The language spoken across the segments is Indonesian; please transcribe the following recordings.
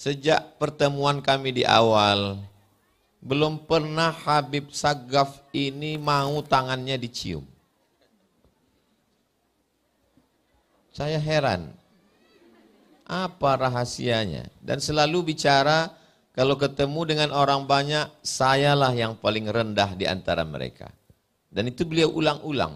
Sejak pertemuan kami di awal, belum pernah Habib Sagaf ini mau tangannya dicium. Saya heran, apa rahasianya? Dan selalu bicara, kalau ketemu dengan orang banyak, sayalah yang paling rendah di antara mereka. Dan itu beliau ulang-ulang.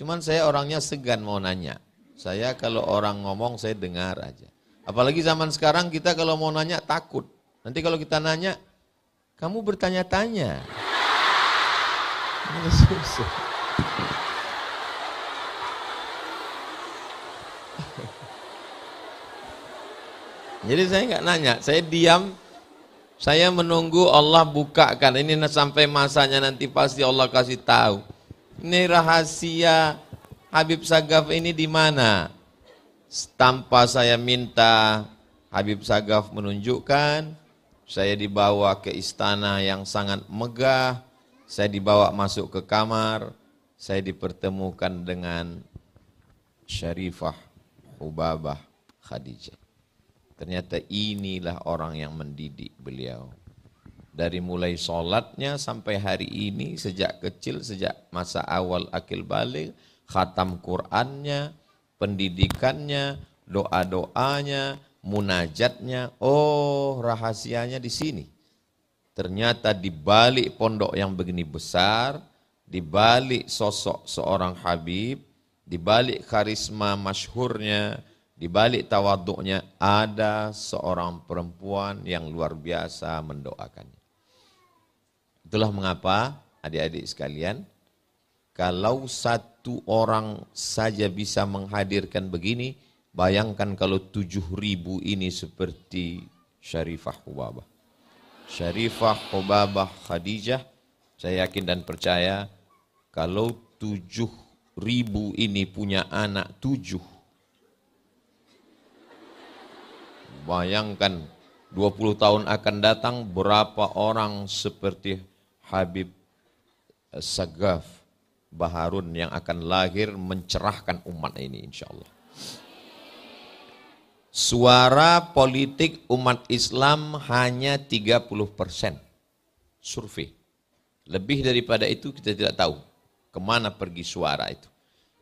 Cuman saya orangnya segan mau nanya. Saya kalau orang ngomong, saya dengar aja. Apalagi zaman sekarang kita kalau mau nanya takut. Nanti kalau kita nanya, kamu bertanya-tanya. Kan Jadi saya nggak nanya, saya diam, saya menunggu Allah bukakan. Ini sampai masanya nanti pasti Allah kasih tahu. Ini rahasia Habib Sagaf ini di mana? tanpa saya minta Habib Sagaf menunjukkan, saya dibawa ke istana yang sangat megah, saya dibawa masuk ke kamar, saya dipertemukan dengan Syarifah Ubabah Khadijah. Ternyata inilah orang yang mendidik beliau. Dari mulai sholatnya sampai hari ini, sejak kecil, sejak masa awal akil balik, khatam Qur'annya, pendidikannya, doa-doanya, munajatnya. Oh, rahasianya di sini. Ternyata di balik pondok yang begini besar, di balik sosok seorang Habib, di balik karisma masyhurnya, di balik tawaduknya ada seorang perempuan yang luar biasa mendoakannya. Itulah mengapa adik-adik sekalian, kalau satu orang saja bisa menghadirkan begini, bayangkan kalau tujuh ribu ini seperti Syarifah Hubabah. Syarifah Hubabah Khadijah, saya yakin dan percaya kalau tujuh ribu ini punya anak tujuh, bayangkan 20 tahun akan datang berapa orang seperti Habib Sagaf, Baharun yang akan lahir mencerahkan umat ini insya Allah. Suara politik umat Islam hanya 30 persen. Survei. Lebih daripada itu kita tidak tahu kemana pergi suara itu.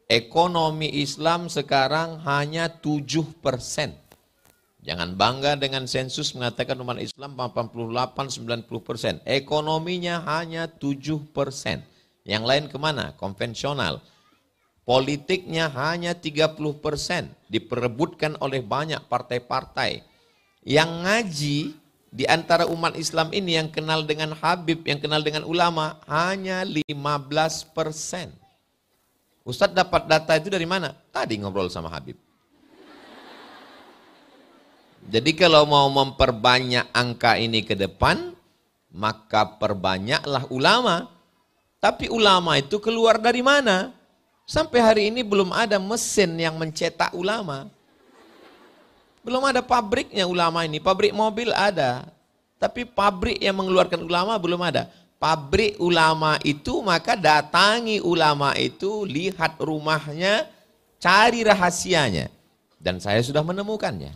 Ekonomi Islam sekarang hanya 7 persen. Jangan bangga dengan sensus mengatakan umat Islam 88-90 persen. Ekonominya hanya 7 persen yang lain kemana? Konvensional. Politiknya hanya 30 persen, diperebutkan oleh banyak partai-partai. Yang ngaji di antara umat Islam ini yang kenal dengan Habib, yang kenal dengan ulama, hanya 15 persen. Ustadz dapat data itu dari mana? Tadi ngobrol sama Habib. Jadi kalau mau memperbanyak angka ini ke depan, maka perbanyaklah ulama. Tapi ulama itu keluar dari mana? Sampai hari ini belum ada mesin yang mencetak ulama. Belum ada pabriknya ulama ini. Pabrik mobil ada. Tapi pabrik yang mengeluarkan ulama belum ada. Pabrik ulama itu maka datangi ulama itu, lihat rumahnya, cari rahasianya. Dan saya sudah menemukannya.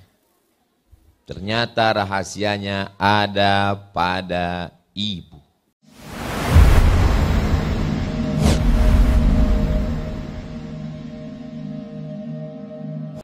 Ternyata rahasianya ada pada ibu.